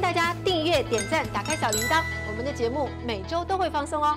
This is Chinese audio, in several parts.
大家订阅、点赞、打开小铃铛，我们的节目每周都会放送哦。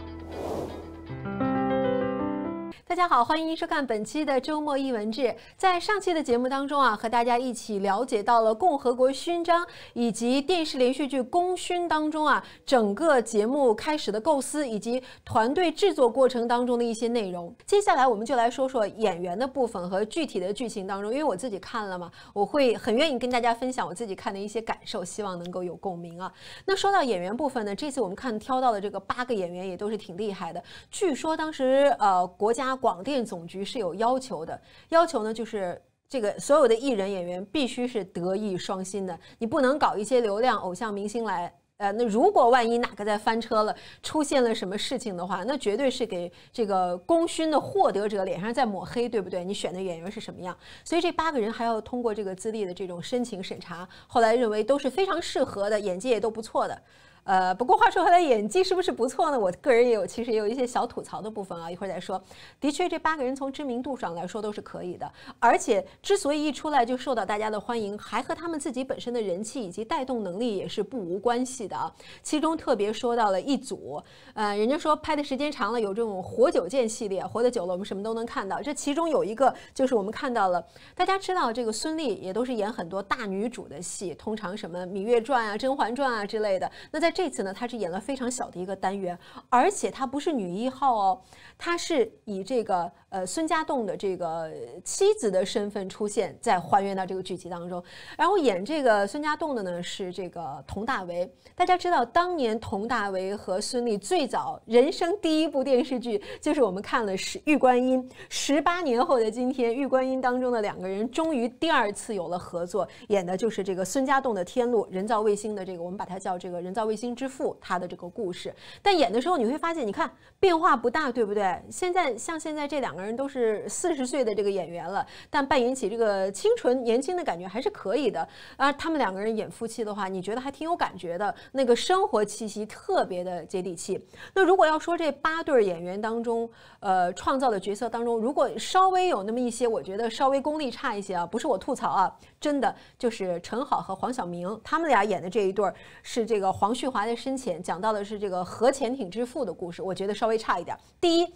大家好，欢迎收看本期的周末一文志。在上期的节目当中啊，和大家一起了解到了共和国勋章以及电视连续剧《功勋》当中啊，整个节目开始的构思以及团队制作过程当中的一些内容。接下来我们就来说说演员的部分和具体的剧情当中，因为我自己看了嘛，我会很愿意跟大家分享我自己看的一些感受，希望能够有共鸣啊。那说到演员部分呢，这次我们看挑到的这个八个演员也都是挺厉害的。据说当时呃，国家广电总局是有要求的，要求呢就是这个所有的艺人演员必须是德艺双馨的，你不能搞一些流量偶像明星来。呃，那如果万一哪个在翻车了，出现了什么事情的话，那绝对是给这个功勋的获得者脸上再抹黑，对不对？你选的演员是什么样？所以这八个人还要通过这个资历的这种申请审查，后来认为都是非常适合的，演技也都不错的。呃，不过话说回来，演技是不是不错呢？我个人也有，其实也有一些小吐槽的部分啊，一会儿再说。的确，这八个人从知名度上来说都是可以的，而且之所以一出来就受到大家的欢迎，还和他们自己本身的人气以及带动能力也是不无关系的啊。其中特别说到了一组，呃，人家说拍的时间长了，有这种“活久见”系列，活得久了，我们什么都能看到。这其中有一个，就是我们看到了，大家知道这个孙俪也都是演很多大女主的戏，通常什么《芈月传》啊、《甄嬛传》啊之类的。那在这次呢，她是演了非常小的一个单元，而且她不是女一号哦，她是以这个呃孙家栋的这个妻子的身份出现在还原到这个剧集当中。然后演这个孙家栋的呢是这个佟大为。大家知道，当年佟大为和孙俪最早人生第一部电视剧就是我们看了是《玉观音》。十八年后的今天，《玉观音》当中的两个人终于第二次有了合作，演的就是这个孙家栋的《天路》、人造卫星的这个，我们把它叫这个人造卫星。金之父，他的这个故事，但演的时候你会发现，你看变化不大，对不对？现在像现在这两个人都是四十岁的这个演员了，但扮演起这个清纯年轻的感觉还是可以的啊。他们两个人演夫妻的话，你觉得还挺有感觉的，那个生活气息特别的接地气。那如果要说这八对演员当中，呃，创造的角色当中，如果稍微有那么一些，我觉得稍微功力差一些啊，不是我吐槽啊。真的就是陈好和黄晓明他们俩演的这一对儿，是这个黄旭华的深浅，讲到的是这个核潜艇之父的故事，我觉得稍微差一点。第一。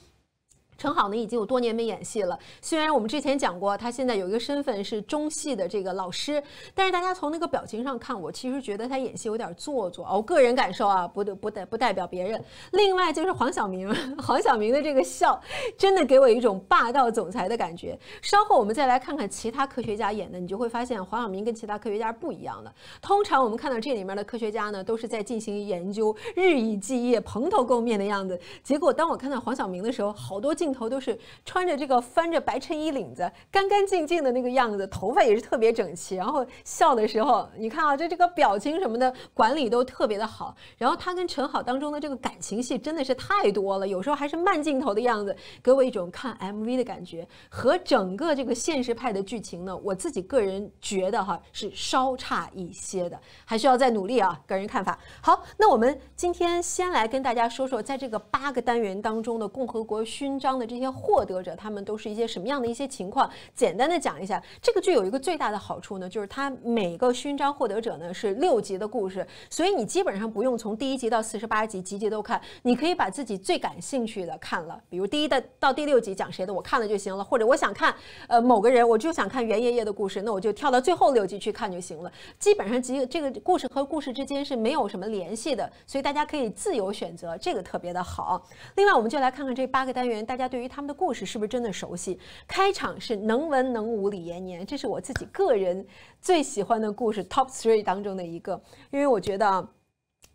陈好呢已经有多年没演戏了，虽然我们之前讲过，他现在有一个身份是中戏的这个老师，但是大家从那个表情上看，我其实觉得他演戏有点做作。我个人感受啊，不不代不代表别人。另外就是黄晓明，黄晓明的这个笑真的给我一种霸道总裁的感觉。稍后我们再来看看其他科学家演的，你就会发现黄晓明跟其他科学家不一样的。通常我们看到这里面的科学家呢，都是在进行研究，日以继夜、蓬头垢面的样子。结果当我看到黄晓明的时候，好多镜。镜头都是穿着这个翻着白衬衣领子干干净净的那个样子，头发也是特别整齐，然后笑的时候你看啊，这这个表情什么的管理都特别的好。然后他跟陈好当中的这个感情戏真的是太多了，有时候还是慢镜头的样子，给我一种看 MV 的感觉。和整个这个现实派的剧情呢，我自己个人觉得哈是稍差一些的，还需要再努力啊，个人看法。好，那我们今天先来跟大家说说，在这个八个单元当中的《共和国勋章》。的这些获得者，他们都是一些什么样的一些情况？简单的讲一下，这个剧有一个最大的好处呢，就是它每个勋章获得者呢是六集的故事，所以你基本上不用从第一集到四十八集，集集都看，你可以把自己最感兴趣的看了，比如第一的到第六集讲谁的，我看了就行了；或者我想看呃某个人，我就想看袁爷爷的故事，那我就跳到最后六集去看就行了。基本上集这个故事和故事之间是没有什么联系的，所以大家可以自由选择，这个特别的好。另外，我们就来看看这八个单元，大家。对于他们的故事是不是真的熟悉？开场是能文能武李延年，这是我自己个人最喜欢的故事 top three 当中的一个，因为我觉得，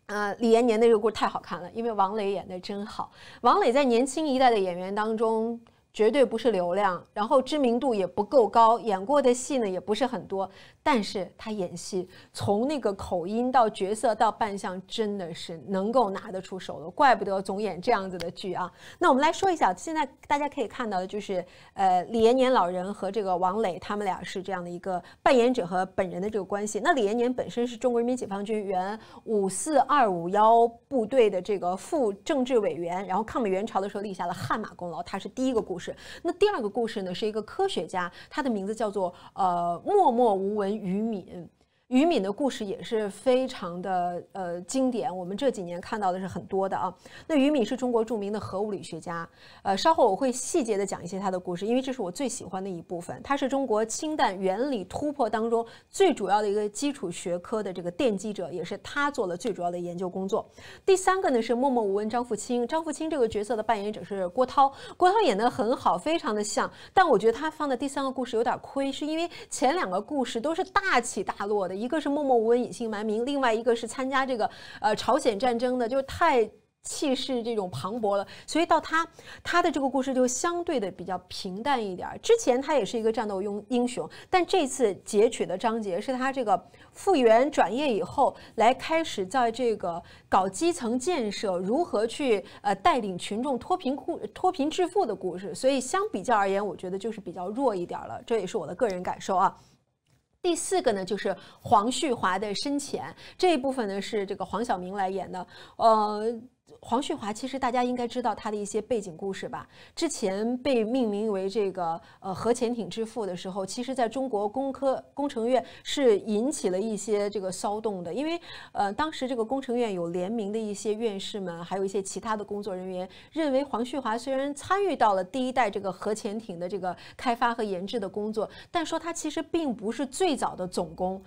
呃，李延年那个故事太好看了，因为王磊演的真好。王磊在年轻一代的演员当中。绝对不是流量，然后知名度也不够高，演过的戏呢也不是很多，但是他演戏从那个口音到角色到扮相真的是能够拿得出手的，怪不得总演这样子的剧啊。那我们来说一下，现在大家可以看到的就是，呃，李延年老人和这个王磊他们俩是这样的一个扮演者和本人的这个关系。那李延年本身是中国人民解放军原五四二五幺部队的这个副政治委员，然后抗美援朝的时候立下了汗马功劳，他是第一个故事。那第二个故事呢，是一个科学家，他的名字叫做呃默默无闻于敏。于敏的故事也是非常的呃经典，我们这几年看到的是很多的啊。那于敏是中国著名的核物理学家，呃，稍后我会细节的讲一些他的故事，因为这是我最喜欢的一部分。他是中国氢弹原理突破当中最主要的一个基础学科的这个奠基者，也是他做了最主要的研究工作。第三个呢是默默无闻张富清，张富清这个角色的扮演者是郭涛，郭涛演的很好，非常的像，但我觉得他放的第三个故事有点亏，是因为前两个故事都是大起大落的。一个是默默无闻、隐姓埋名，另外一个是参加这个呃朝鲜战争的，就是太气势这种磅礴了。所以到他他的这个故事就相对的比较平淡一点。之前他也是一个战斗英英雄，但这次截取的章节是他这个复员转业以后，来开始在这个搞基层建设，如何去呃带领群众脱贫苦脱贫致富的故事。所以相比较而言，我觉得就是比较弱一点了。这也是我的个人感受啊。第四个呢，就是黄旭华的深浅这一部分呢，是这个黄晓明来演的，呃。黄旭华其实大家应该知道他的一些背景故事吧？之前被命名为这个呃核潜艇之父的时候，其实在中国工科工程院是引起了一些这个骚动的，因为呃当时这个工程院有联名的一些院士们，还有一些其他的工作人员认为黄旭华虽然参与到了第一代这个核潜艇的这个开发和研制的工作，但说他其实并不是最早的总工。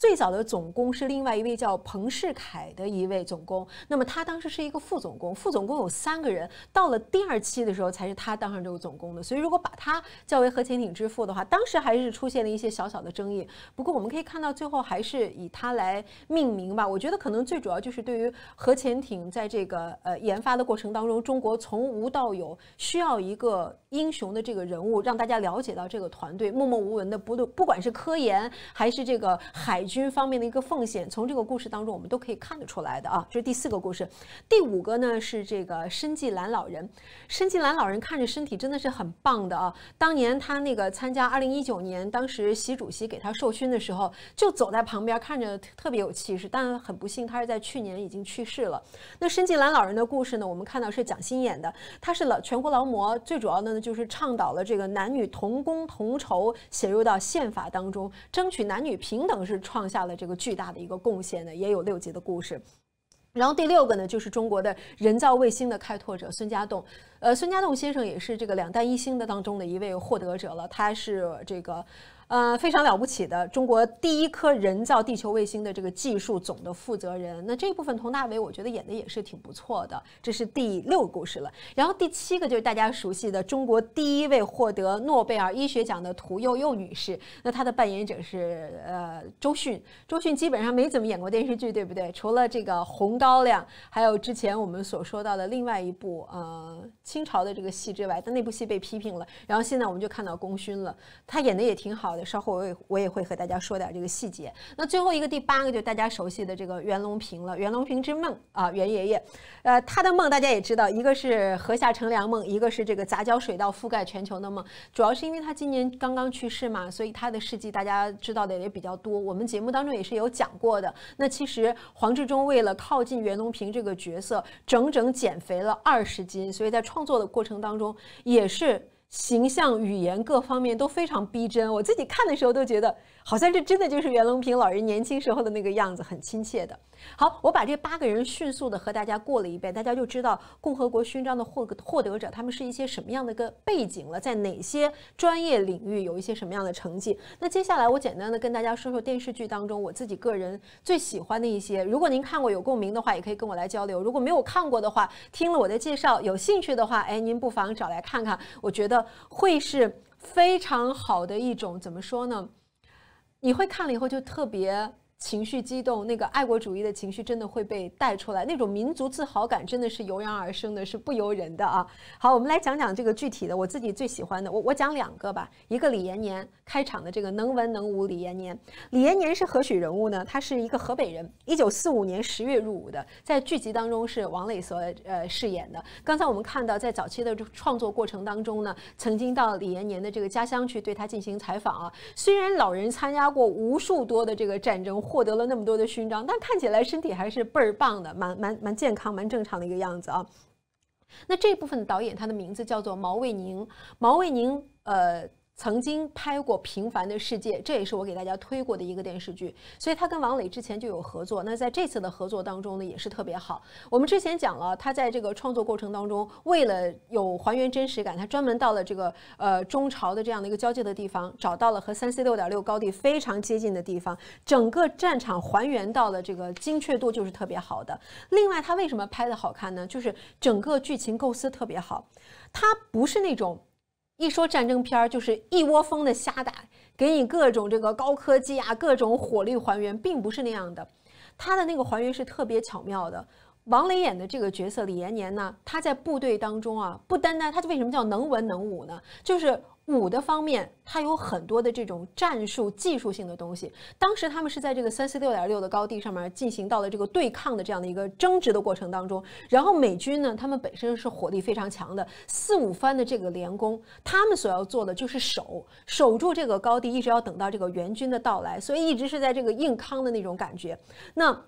最早的总工是另外一位叫彭士凯的一位总工，那么他当时是一个副总工，副总工有三个人，到了第二期的时候才是他当上这个总工的，所以如果把他叫为核潜艇之父的话，当时还是出现了一些小小的争议。不过我们可以看到，最后还是以他来命名吧。我觉得可能最主要就是对于核潜艇在这个呃研发的过程当中，中国从无到有，需要一个英雄的这个人物，让大家了解到这个团队默默无闻的，不论不管是科研还是这个海。军方面的一个奉献，从这个故事当中我们都可以看得出来的啊。这是第四个故事，第五个呢是这个申纪兰老人。申纪兰老人看着身体真的是很棒的啊。当年他那个参加二零一九年，当时习主席给他授勋的时候，就走在旁边看着特别有气势。但很不幸，他是在去年已经去世了。那申纪兰老人的故事呢，我们看到是讲心眼的。他是老全国劳模，最主要的呢就是倡导了这个男女同工同酬写入到宪法当中，争取男女平等是创。创下了这个巨大的一个贡献呢，也有六集的故事。然后第六个呢，就是中国的人造卫星的开拓者孙家栋。呃，孙家栋先生也是这个“两弹一星”的当中的一位获得者了。他是这个。呃，非常了不起的中国第一颗人造地球卫星的这个技术总的负责人，那这部分佟大为我觉得演的也是挺不错的，这是第六个故事了。然后第七个就是大家熟悉的中国第一位获得诺贝尔医学奖的屠呦呦女士，那她的扮演者是呃周迅。周迅基本上没怎么演过电视剧，对不对？除了这个《红高粱》，还有之前我们所说到的另外一部呃清朝的这个戏之外，但那部戏被批评了。然后现在我们就看到功勋了，她演的也挺好。稍后我也我也会和大家说点这个细节。那最后一个第八个就大家熟悉的这个袁隆平了，袁隆平之梦啊，袁爷爷，呃，他的梦大家也知道，一个是禾下乘凉梦，一个是这个杂交水稻覆盖全球的梦。主要是因为他今年刚刚去世嘛，所以他的事迹大家知道的也比较多。我们节目当中也是有讲过的。那其实黄志忠为了靠近袁隆平这个角色，整整减肥了二十斤，所以在创作的过程当中也是。形象、语言各方面都非常逼真，我自己看的时候都觉得。好像这真的就是袁隆平老人年轻时候的那个样子，很亲切的。好，我把这八个人迅速的和大家过了一遍，大家就知道共和国勋章的获获得者他们是一些什么样的个背景了，在哪些专业领域有一些什么样的成绩。那接下来我简单的跟大家说说电视剧当中我自己个人最喜欢的一些，如果您看过有共鸣的话，也可以跟我来交流；如果没有看过的话，听了我的介绍有兴趣的话，哎，您不妨找来看看，我觉得会是非常好的一种怎么说呢？你会看了以后就特别。情绪激动，那个爱国主义的情绪真的会被带出来，那种民族自豪感真的是油然而生的，是不由人的啊。好，我们来讲讲这个具体的，我自己最喜欢的，我我讲两个吧。一个李延年开场的这个能文能武李延年，李延年是何许人物呢？他是一个河北人，一九四五年十月入伍的，在剧集当中是王磊所呃饰演的。刚才我们看到，在早期的创作过程当中呢，曾经到李延年的这个家乡去对他进行采访啊。虽然老人参加过无数多的这个战争。获得了那么多的勋章，但看起来身体还是倍儿棒的，蛮蛮蛮健康，蛮正常的一个样子啊。那这部分导演，他的名字叫做毛卫宁。毛卫宁，呃。曾经拍过《平凡的世界》，这也是我给大家推过的一个电视剧，所以他跟王磊之前就有合作。那在这次的合作当中呢，也是特别好。我们之前讲了，他在这个创作过程当中，为了有还原真实感，他专门到了这个呃中朝的这样的一个交界的地方，找到了和三 C 六点六高地非常接近的地方，整个战场还原到了这个精确度就是特别好的。另外，他为什么拍的好看呢？就是整个剧情构思特别好，他不是那种。一说战争片儿，就是一窝蜂的瞎打，给你各种这个高科技啊，各种火力还原，并不是那样的，它的那个还原是特别巧妙的。王磊演的这个角色李延年呢，他在部队当中啊，不单单他就为什么叫能文能武呢？就是武的方面，他有很多的这种战术技术性的东西。当时他们是在这个三四六点六的高地上面进行到了这个对抗的这样的一个争执的过程当中。然后美军呢，他们本身是火力非常强的，四五番的这个连攻，他们所要做的就是守，守住这个高地，一直要等到这个援军的到来，所以一直是在这个硬扛的那种感觉。那。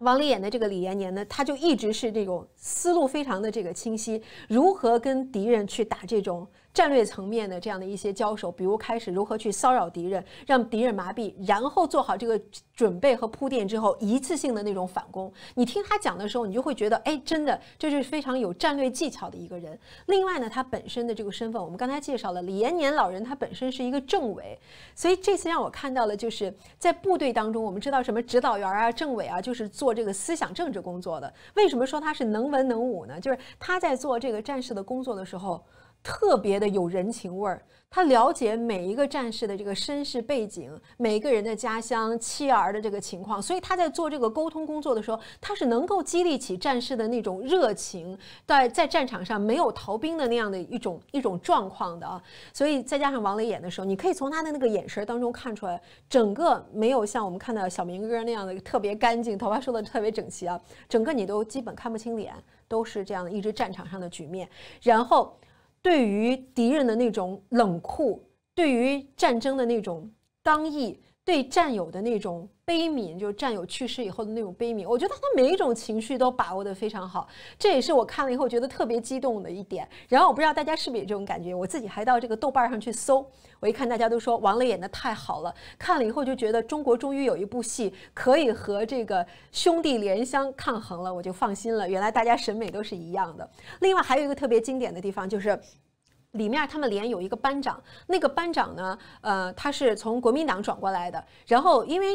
王丽演的这个李延年呢，他就一直是这种思路非常的这个清晰，如何跟敌人去打这种。战略层面的这样的一些交手，比如开始如何去骚扰敌人，让敌人麻痹，然后做好这个准备和铺垫之后，一次性的那种反攻。你听他讲的时候，你就会觉得，哎，真的这是非常有战略技巧的一个人。另外呢，他本身的这个身份，我们刚才介绍了，李延年老人他本身是一个政委，所以这次让我看到了就是在部队当中，我们知道什么指导员啊、政委啊，就是做这个思想政治工作的。为什么说他是能文能武呢？就是他在做这个战士的工作的时候。特别的有人情味儿，他了解每一个战士的这个身世背景，每个人的家乡、妻儿的这个情况，所以他在做这个沟通工作的时候，他是能够激励起战士的那种热情，在在战场上没有逃兵的那样的一种一种状况的啊。所以再加上王磊演的时候，你可以从他的那个眼神当中看出来，整个没有像我们看到小明哥那样的特别干净，头发梳的特别整齐啊，整个你都基本看不清脸，都是这样的一支战场上的局面，然后。对于敌人的那种冷酷，对于战争的那种刚毅。对战友的那种悲悯，就战友去世以后的那种悲悯，我觉得他每一种情绪都把握得非常好，这也是我看了以后觉得特别激动的一点。然后我不知道大家是不是有这种感觉，我自己还到这个豆瓣上去搜，我一看大家都说王磊演的太好了，看了以后就觉得中国终于有一部戏可以和这个兄弟连相抗衡了，我就放心了。原来大家审美都是一样的。另外还有一个特别经典的地方就是。里面他们连有一个班长，那个班长呢，呃，他是从国民党转过来的，然后因为。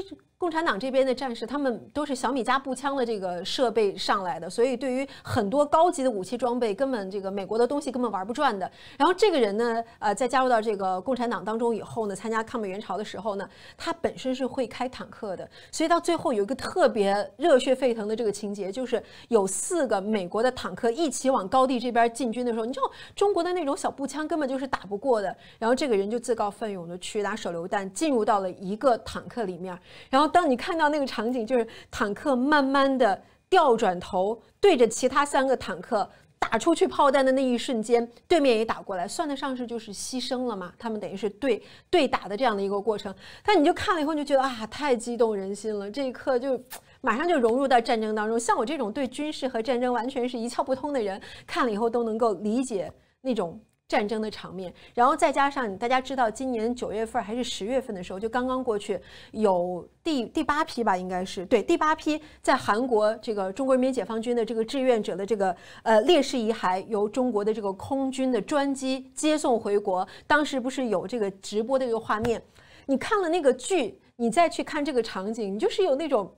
共产党这边的战士，他们都是小米加步枪的这个设备上来的，所以对于很多高级的武器装备，根本这个美国的东西根本玩不转的。然后这个人呢，呃，在加入到这个共产党当中以后呢，参加抗美援朝的时候呢，他本身是会开坦克的，所以到最后有一个特别热血沸腾的这个情节，就是有四个美国的坦克一起往高地这边进军的时候，你知道中国的那种小步枪根本就是打不过的。然后这个人就自告奋勇的去拿手榴弹，进入到了一个坦克里面，然后。当你看到那个场景，就是坦克慢慢的调转头，对着其他三个坦克打出去炮弹的那一瞬间，对面也打过来，算得上是就是牺牲了嘛？他们等于是对对打的这样的一个过程。但你就看了以后就觉得啊，太激动人心了！这一刻就马上就融入到战争当中。像我这种对军事和战争完全是一窍不通的人，看了以后都能够理解那种。战争的场面，然后再加上大家知道，今年九月份还是十月份的时候，就刚刚过去，有第第八批吧，应该是对第八批，在韩国这个中国人民解放军的这个志愿者的这个呃烈士遗骸，由中国的这个空军的专机接送回国。当时不是有这个直播的一个画面，你看了那个剧，你再去看这个场景，你就是有那种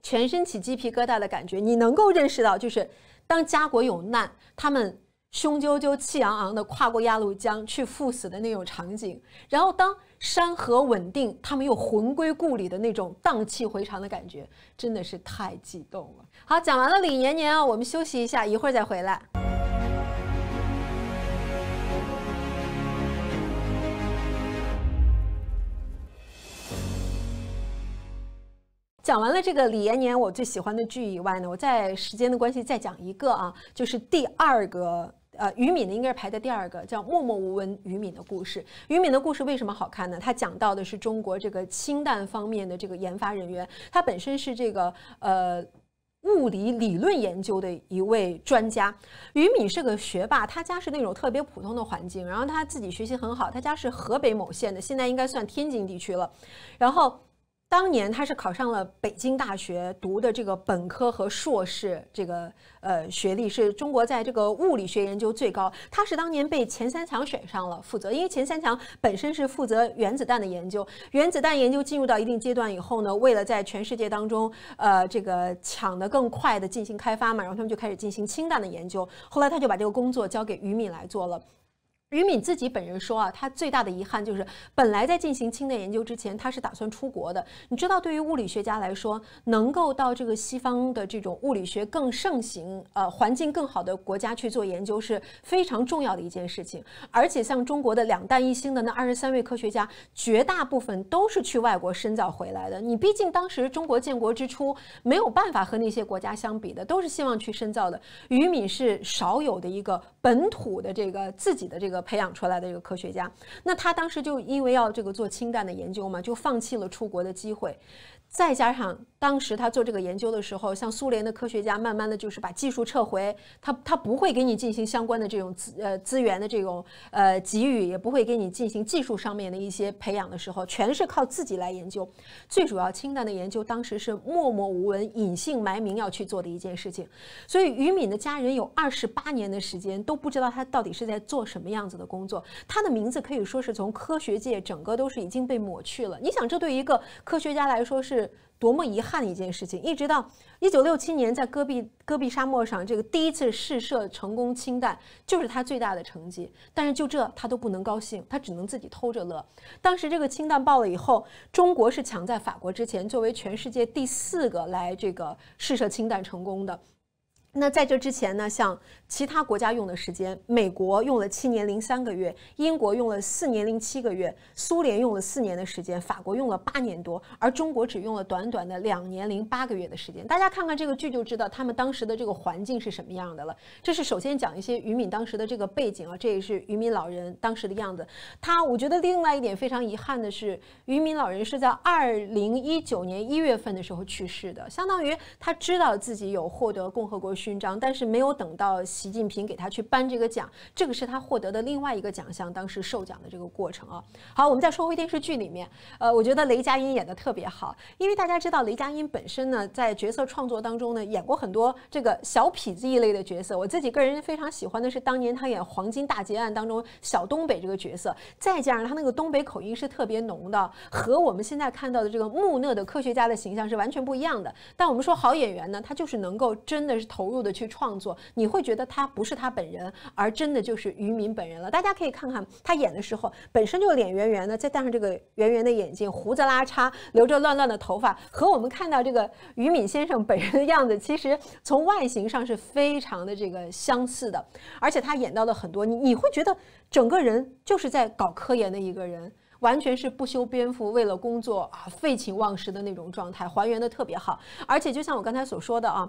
全身起鸡皮疙瘩的感觉。你能够认识到，就是当家国有难，他们。雄赳赳、气昂昂的跨过鸭绿江去赴死的那种场景，然后当山河稳定，他们又魂归故里的那种荡气回肠的感觉，真的是太激动了。好，讲完了李延年啊，我们休息一下，一会儿再回来。讲完了这个李延年，我最喜欢的剧以外呢，我在时间的关系再讲一个啊，就是第二个。呃，于敏呢应该是排在第二个，叫默默无闻于敏的故事。于敏的故事为什么好看呢？他讲到的是中国这个氢弹方面的这个研发人员，他本身是这个呃物理理论研究的一位专家。于敏是个学霸，他家是那种特别普通的环境，然后他自己学习很好。他家是河北某县的，现在应该算天津地区了。然后。当年他是考上了北京大学，读的这个本科和硕士，这个呃学历是中国在这个物理学研究最高。他是当年被钱三强选上了负责，因为钱三强本身是负责原子弹的研究，原子弹研究进入到一定阶段以后呢，为了在全世界当中呃这个抢得更快的进行开发嘛，然后他们就开始进行氢弹的研究。后来他就把这个工作交给于敏来做了。于敏自己本人说啊，他最大的遗憾就是，本来在进行氢的研究之前，他是打算出国的。你知道，对于物理学家来说，能够到这个西方的这种物理学更盛行、呃环境更好的国家去做研究，是非常重要的一件事情。而且，像中国的两弹一星的那二十三位科学家，绝大部分都是去外国深造回来的。你毕竟当时中国建国之初没有办法和那些国家相比的，都是希望去深造的。于敏是少有的一个本土的这个自己的这个。培养出来的一个科学家，那他当时就因为要这个做氢弹的研究嘛，就放弃了出国的机会，再加上。当时他做这个研究的时候，像苏联的科学家，慢慢的就是把技术撤回，他他不会给你进行相关的这种资呃资源的这种呃给予，也不会给你进行技术上面的一些培养的时候，全是靠自己来研究。最主要氢弹的研究当时是默默无闻、隐姓埋名要去做的一件事情，所以于敏的家人有二十八年的时间都不知道他到底是在做什么样子的工作，他的名字可以说是从科学界整个都是已经被抹去了。你想，这对一个科学家来说是。多么遗憾的一件事情！一直到一九六七年，在戈壁戈壁沙漠上，这个第一次试射成功氢弹，就是他最大的成绩。但是就这，他都不能高兴，他只能自己偷着乐。当时这个氢弹爆了以后，中国是抢在法国之前，作为全世界第四个来这个试射氢弹成功的。那在这之前呢，像。其他国家用的时间，美国用了七年零三个月，英国用了四年零七个月，苏联用了四年的时间，法国用了八年多，而中国只用了短短的两年零八个月的时间。大家看看这个剧就知道他们当时的这个环境是什么样的了。这是首先讲一些于敏当时的这个背景啊，这也是于敏老人当时的样子。他，我觉得另外一点非常遗憾的是，于敏老人是在二零一九年一月份的时候去世的，相当于他知道自己有获得共和国勋章，但是没有等到。习近平给他去颁这个奖，这个是他获得的另外一个奖项。当时授奖的这个过程啊，好，我们再说回电视剧里面，呃，我觉得雷佳音演的特别好，因为大家知道雷佳音本身呢，在角色创作当中呢，演过很多这个小痞子一类的角色。我自己个人非常喜欢的是当年他演《黄金大劫案》当中小东北这个角色，再加上他那个东北口音是特别浓的，和我们现在看到的这个木讷的科学家的形象是完全不一样的。但我们说好演员呢，他就是能够真的是投入的去创作，你会觉得。他不是他本人，而真的就是于敏本人了。大家可以看看他演的时候，本身就脸圆圆的，再戴上这个圆圆的眼镜，胡子拉碴，留着乱乱的头发，和我们看到这个于敏先生本人的样子，其实从外形上是非常的这个相似的。而且他演到了很多，你你会觉得整个人就是在搞科研的一个人，完全是不修边幅，为了工作啊废寝忘食的那种状态，还原的特别好。而且就像我刚才所说的啊。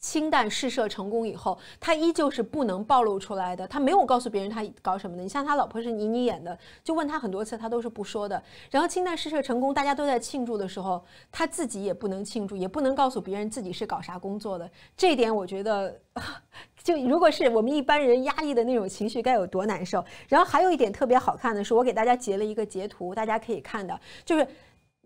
氢弹试射成功以后，他依旧是不能暴露出来的。他没有告诉别人他搞什么的。你像他老婆是倪妮演的，就问他很多次，他都是不说的。然后氢弹试射成功，大家都在庆祝的时候，他自己也不能庆祝，也不能告诉别人自己是搞啥工作的。这一点我觉得，就如果是我们一般人压抑的那种情绪，该有多难受。然后还有一点特别好看的是，我给大家截了一个截图，大家可以看的，就是，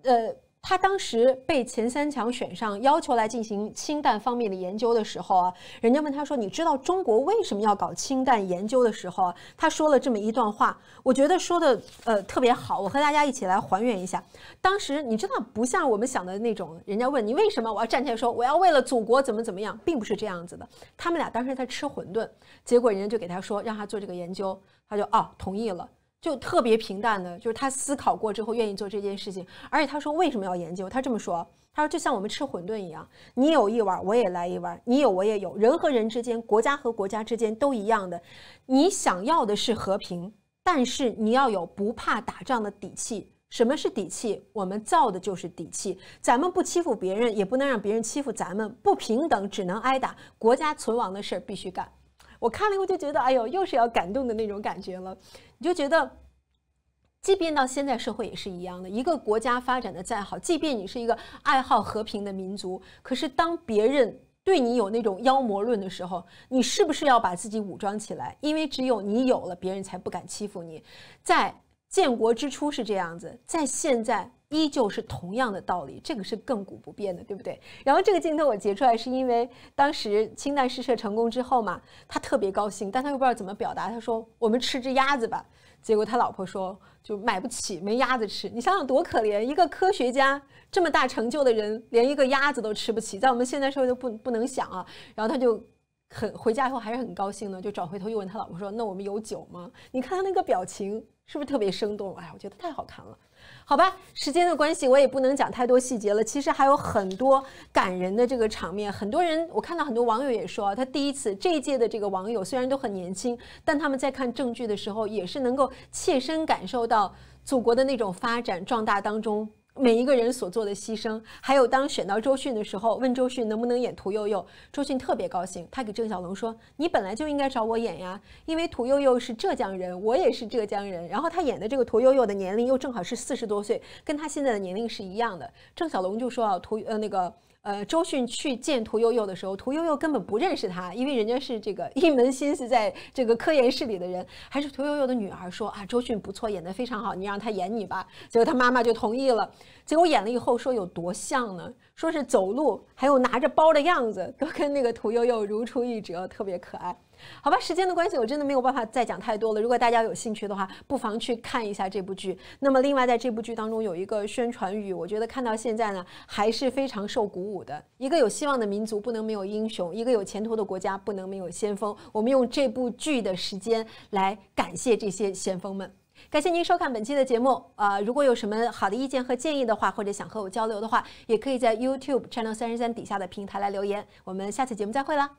呃。他当时被前三强选上，要求来进行氢弹方面的研究的时候啊，人家问他说：“你知道中国为什么要搞氢弹研究的时候啊？”他说了这么一段话，我觉得说的呃特别好。我和大家一起来还原一下，当时你知道不像我们想的那种，人家问你为什么，我要站起来说我要为了祖国怎么怎么样，并不是这样子的。他们俩当时在吃馄饨，结果人家就给他说让他做这个研究，他就哦同意了。就特别平淡的，就是他思考过之后愿意做这件事情，而且他说为什么要研究？他这么说，他说就像我们吃馄饨一样，你有一碗我也来一碗，你有我也有人和人之间，国家和国家之间都一样的。你想要的是和平，但是你要有不怕打仗的底气。什么是底气？我们造的就是底气。咱们不欺负别人，也不能让别人欺负咱们。不平等只能挨打，国家存亡的事儿必须干。我看了以后就觉得，哎呦，又是要感动的那种感觉了。你就觉得，即便到现在社会也是一样的。一个国家发展的再好，即便你是一个爱好和平的民族，可是当别人对你有那种妖魔论的时候，你是不是要把自己武装起来？因为只有你有了，别人才不敢欺负你。在建国之初是这样子，在现在。依旧是同样的道理，这个是亘古不变的，对不对？然后这个镜头我截出来，是因为当时氢弹试射成功之后嘛，他特别高兴，但他又不知道怎么表达。他说：“我们吃只鸭子吧。”结果他老婆说：“就买不起，没鸭子吃。”你想想多可怜！一个科学家这么大成就的人，连一个鸭子都吃不起，在我们现在社会都不不能想啊。然后他就很回家以后还是很高兴的，就转回头又问他老婆说：“那我们有酒吗？”你看他那个表情是不是特别生动？哎，我觉得太好看了。好吧，时间的关系，我也不能讲太多细节了。其实还有很多感人的这个场面，很多人我看到很多网友也说，他第一次这一届的这个网友虽然都很年轻，但他们在看证据的时候也是能够切身感受到祖国的那种发展壮大当中。每一个人所做的牺牲，还有当选到周迅的时候，问周迅能不能演屠呦呦，周迅特别高兴，他给郑晓龙说：“你本来就应该找我演呀，因为屠呦呦是浙江人，我也是浙江人。然后他演的这个屠呦呦的年龄又正好是四十多岁，跟他现在的年龄是一样的。”郑晓龙就说：“啊，屠呃那个。”呃，周迅去见屠呦呦的时候，屠呦呦根本不认识他，因为人家是这个一门心思在这个科研室里的人，还是屠呦呦的女儿说啊，周迅不错，演得非常好，你让他演你吧。结果他妈妈就同意了，结果演了以后说有多像呢？说是走路还有拿着包的样子都跟那个屠呦呦如出一辙，特别可爱。好吧，时间的关系，我真的没有办法再讲太多了。如果大家有兴趣的话，不妨去看一下这部剧。那么，另外在这部剧当中有一个宣传语，我觉得看到现在呢，还是非常受鼓舞的。一个有希望的民族不能没有英雄，一个有前途的国家不能没有先锋。我们用这部剧的时间来感谢这些先锋们。感谢您收看本期的节目啊！如果有什么好的意见和建议的话，或者想和我交流的话，也可以在 YouTube Channel 三十三底下的平台来留言。我们下次节目再会啦！